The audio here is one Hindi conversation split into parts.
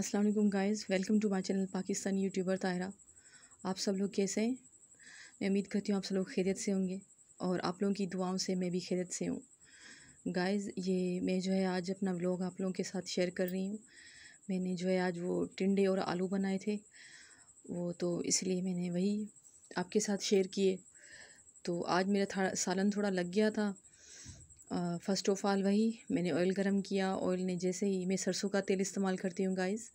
अस्सलाम वालेकुम guys welcome to my channel Pakistan YouTuber Tayra आप सब लोग कैसे हैं मैं उम्मीद करती हूँ आप सब लोग खैरियत से होंगे और आप लोगों की दुआओं से मैं भी खैरियत से हूँ गाइस ये मैं जो है आज अपना व्लॉग आप लोगों के साथ शेयर कर रही हूँ मैंने जो है आज वो टिंडे और आलू बनाए थे वो तो इसलिए मैंने वही आपके साथ शेयर किए तो आज मेरा था सालन थोड़ा लग गया था फ़र्स्ट ऑफ़ ऑल वही मैंने ऑयल गरम किया ऑयल ने जैसे ही मैं सरसों का तेल इस्तेमाल करती हूँ गाइस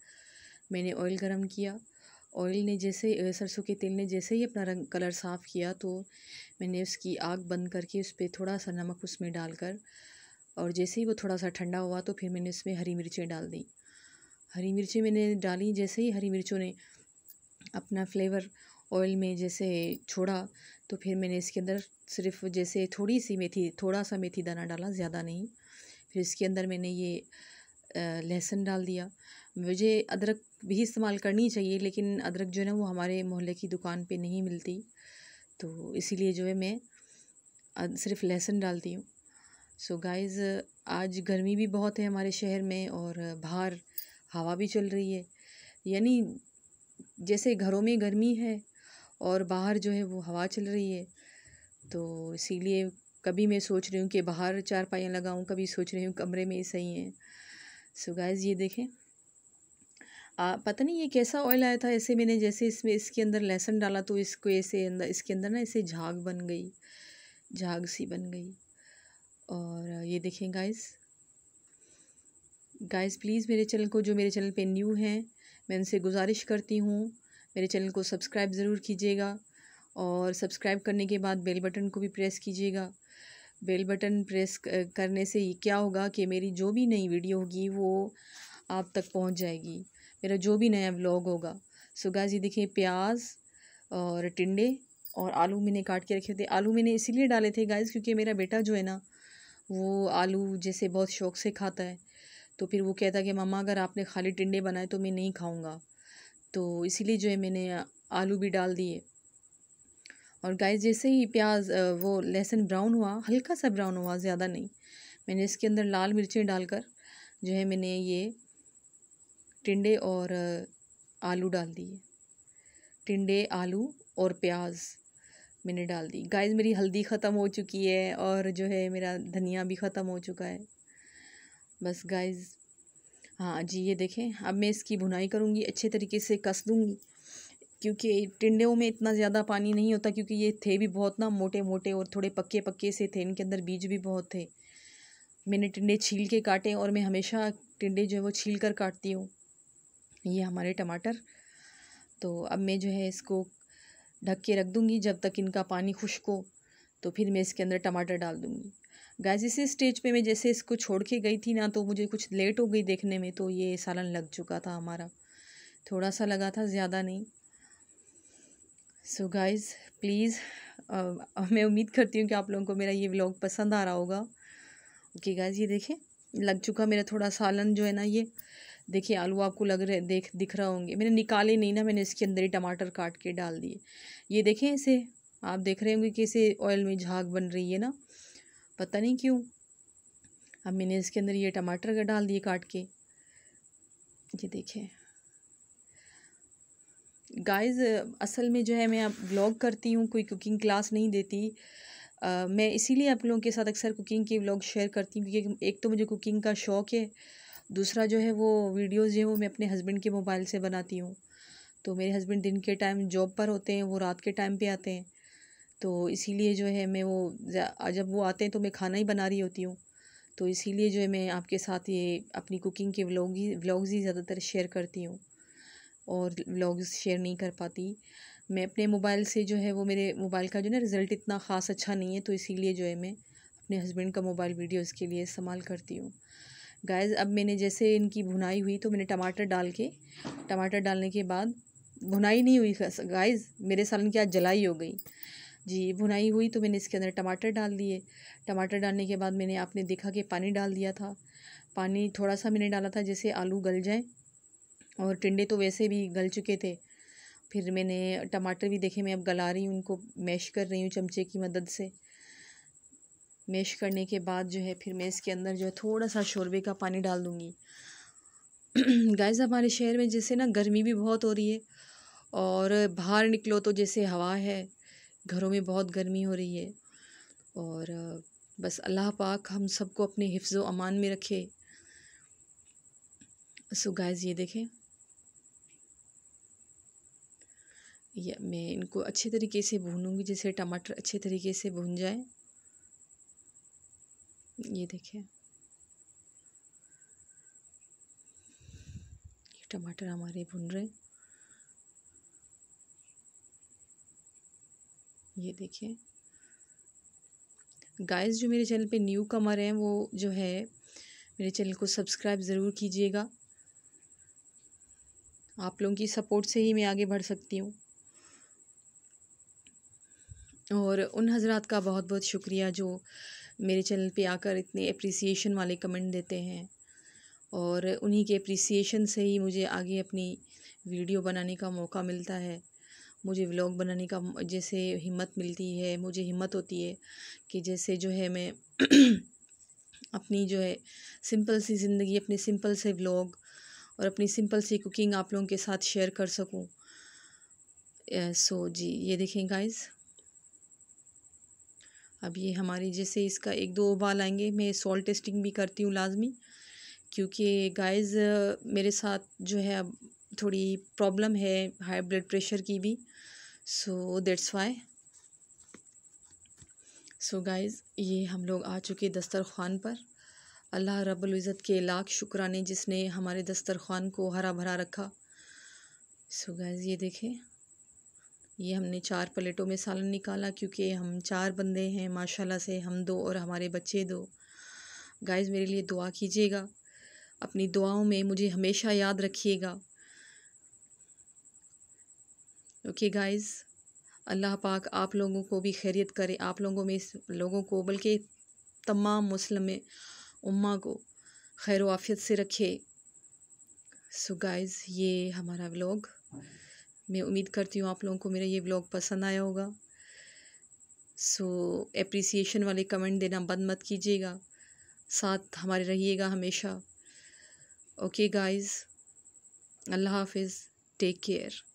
मैंने ऑयल गरम किया ऑयल ने जैसे सरसों के तेल ने जैसे ही अपना रंग कलर साफ़ किया तो मैंने उसकी आग बंद करके उस पर थोड़ा सा नमक उसमें डालकर और जैसे ही वो थोड़ा सा ठंडा हुआ तो फिर मैंने उसमें हरी मिर्चें डाल दी हरी मिर्चें मैंने डाली जैसे ही हरी मिर्चों ने अपना फ्लेवर ऑयल में जैसे छोड़ा तो फिर मैंने इसके अंदर सिर्फ जैसे थोड़ी सी मेथी थोड़ा सा मेथी दाना डाला ज़्यादा नहीं फिर इसके अंदर मैंने ये लहसुन डाल दिया मुझे अदरक भी इस्तेमाल करनी चाहिए लेकिन अदरक जो है ना वो हमारे मोहल्ले की दुकान पे नहीं मिलती तो इसीलिए जो है मैं सिर्फ लहसुन डालती हूँ सो so गाइस आज गर्मी भी बहुत है हमारे शहर में और बाहर हवा भी चल रही है यानी जैसे घरों में गर्मी है और बाहर जो है वो हवा चल रही है तो इसीलिए कभी मैं सोच रही हूँ कि बाहर चारपाइयाँ लगाऊँ कभी सोच रही हूँ कमरे में ही सही हैं सो गाइज ये देखें आ, पता नहीं ये कैसा ऑयल आया था ऐसे मैंने जैसे इसमें इसके अंदर लहसुन डाला तो इसको ऐसे अंदर इसके अंदर ना ऐसे झाग बन गई झाग सी बन गई और ये देखें गाइज गाइज़ प्लीज़ मेरे चैनल को जो मेरे चैनल पे न्यू हैं मैं उनसे गुजारिश करती हूँ मेरे चैनल को सब्सक्राइब ज़रूर कीजिएगा और सब्सक्राइब करने के बाद बेल बटन को भी प्रेस कीजिएगा बेल बटन प्रेस करने से क्या होगा कि मेरी जो भी नई वीडियो होगी वो आप तक पहुंच जाएगी मेरा जो भी नया व्लॉग होगा सो गाइस ये देखिए प्याज और टिंडे और आलू मैंने काट के रखे थे आलू मैंने इसीलिए डाले थे गाइस क्योंकि मेरा बेटा जो है ना वो आलू जैसे बहुत शौक़ से खाता है तो फिर वो कहता है कि मामा अगर आपने खाली टिंडे बनाए तो मैं नहीं खाऊँगा तो इसीलिए जो है मैंने आलू भी डाल दिए और गाइस जैसे ही प्याज वो लहसुन ब्राउन हुआ हल्का सा ब्राउन हुआ ज़्यादा नहीं मैंने इसके अंदर लाल मिर्चें डालकर जो है मैंने ये टिंडे और आलू डाल दिए टिंडे आलू और प्याज मैंने डाल दी गाइस मेरी हल्दी ख़त्म हो चुकी है और जो है मेरा धनिया भी ख़त्म हो चुका है बस गाइस हाँ जी ये देखें अब मैं इसकी बुनाई करूँगी अच्छे तरीके से कस दूँगी क्योंकि टिंडों में इतना ज़्यादा पानी नहीं होता क्योंकि ये थे भी बहुत ना मोटे मोटे और थोड़े पक्के पक्के से थे इनके अंदर बीज भी बहुत थे मैंने टिंडे छील के काटे और मैं हमेशा टिंडे जो है वो छील कर काटती हूँ ये हमारे टमाटर तो अब मैं जो है इसको ढक के रख दूँगी जब तक इनका पानी खुश्क हो तो फिर मैं इसके अंदर टमाटर डाल दूँगी गैस इसी स्टेज पे मैं जैसे इसको छोड़ के गई थी ना तो मुझे कुछ लेट हो गई देखने में तो ये सालन लग चुका था हमारा थोड़ा सा लगा था ज़्यादा नहीं सो गाइज़ प्लीज़ मैं उम्मीद करती हूँ कि आप लोगों को मेरा ये ब्लॉग पसंद आ रहा होगा ओके गाइज़ ये देखें लग चुका मेरा थोड़ा सालन जो है ना ये देखिए आलू आपको लग रहे देख दिख रहा होंगे मैंने निकाले नहीं ना मैंने इसके अंदर ही टमाटर काट के डाल दिए ये देखें इसे आप देख रहे होंगे कि इसे ऑयल में झाग बन रही है ना पता नहीं क्यों अब मैंने इसके अंदर ये टमाटर डाल दिए काट के ये देखें गाइस असल में जो है मैं अब ब्लॉग करती हूँ कोई कुकिंग क्लास नहीं देती आ, मैं इसीलिए आप लोगों के साथ अक्सर कुकिंग के व्लॉग शेयर करती हूँ क्योंकि एक तो मुझे कुकिंग का शौक़ है दूसरा जो है वो वीडियोज़ जो है वो मैं अपने हस्बैंड के मोबाइल से बनाती हूँ तो मेरे हस्बैंड दिन के टाइम जॉब पर होते हैं वो रात के टाइम पे आते हैं तो इसीलिए जो है मैं वो जब वो आते हैं तो मैं खाना ही बना रही होती हूँ तो इसीलिए जो है मैं आपके साथ ये अपनी कुकिंग के व्लॉग ही व्लॉग्स ही ज़्यादातर शेयर करती हूँ और व्लॉग्स शेयर नहीं कर पाती मैं अपने मोबाइल से जो है वो मेरे मोबाइल का जो ना रिज़ल्ट इतना ख़ास अच्छा नहीं है तो इसीलिए जो है मैं अपने हस्बैंड का मोबाइल वीडियोज़ के लिए इस्तेमाल करती हूँ गाइस अब मैंने जैसे इनकी भुनाई हुई तो मैंने टमाटर डाल के टमाटर डालने के बाद भुनाई नहीं हुई गाइस मेरे सालन की आज जलाई हो गई जी भुनाई हुई तो मैंने इसके अंदर टमाटर डाल दिए टमाटर डालने के बाद मैंने आपने देखा कि पानी डाल दिया था पानी थोड़ा सा मैंने डाला था जैसे आलू गल जाए और टिंडे तो वैसे भी गल चुके थे फिर मैंने टमाटर भी देखे मैं अब गला रही हूँ उनको मैश कर रही हूँ चमचे की मदद से मैश करने के बाद जो है फिर मैं इसके अंदर जो है थोड़ा सा शोरबे का पानी डाल दूँगी गाइस हमारे शहर में जैसे ना गर्मी भी बहुत हो रही है और बाहर निकलो तो जैसे हवा है घरों में बहुत गर्मी हो रही है और बस अल्लाह पाक हम सबको अपने हिफ्ज़ अमान में रखे सो गाइस ये देखें ये मैं इनको अच्छे तरीके से भूनूंगी जैसे टमाटर अच्छे तरीके से भून जाए ये देखें ये टमाटर हमारे भुन रहे हैं ये देखिए गाइस जो मेरे चैनल पे न्यू कमर हैं वो जो है मेरे चैनल को सब्सक्राइब ज़रूर कीजिएगा आप लोगों की सपोर्ट से ही मैं आगे बढ़ सकती हूँ और उन हजरात का बहुत बहुत शुक्रिया जो मेरे चैनल पे आकर इतने अप्रिसिएशन वाले कमेंट देते हैं और उन्हीं के अप्रिसिएशन से ही मुझे आगे अपनी वीडियो बनाने का मौका मिलता है मुझे व्लॉग बनाने का जैसे हिम्मत मिलती है मुझे हिम्मत होती है कि जैसे जो है मैं अपनी जो है सिंपल सी ज़िंदगी अपने सिंपल से व्लॉग और अपनी सिंपल सी कुकिंग आप लोगों के साथ शेयर कर सकूँ सो जी ये देखें गाइज़ अब ये हमारी जैसे इसका एक दो उबाल आएंगे मैं सॉल्ट टेस्टिंग भी करती हूँ लाजमी क्योंकि गाइस मेरे साथ जो है अब थोड़ी प्रॉब्लम है हाई ब्लड प्रेशर की भी so that's why so guys ये हम लोग आ चुके दस्तरखान पर अल्लाह रब्ज़त के लाख शुक्राने जिसने हमारे दस्तरखान को हरा भरा रखा सो so ये देखें ये हमने चार प्लेटों में सालन निकाला क्योंकि हम चार बंदे हैं माशाल्लाह से हम दो और हमारे बच्चे दो गाइज़ मेरे लिए दुआ कीजिएगा अपनी दुआओं में मुझे हमेशा याद रखिएगा ओके गाइस अल्लाह पाक आप लोगों को भी खैरियत करे आप लोगों में लोगों को बल्कि तमाम मुस्लिम उम्मा को खैर वाफियत से रखे सो so गाइस ये हमारा व्लॉग मैं उम्मीद करती हूँ आप लोगों को मेरा ये व्लॉग पसंद आया होगा सो so, एप्रिसिएशन वाले कमेंट देना बंद मत कीजिएगा साथ हमारे रहिएगा हमेशा ओके गाइस अल्लाह हाफिज़ टेक केयर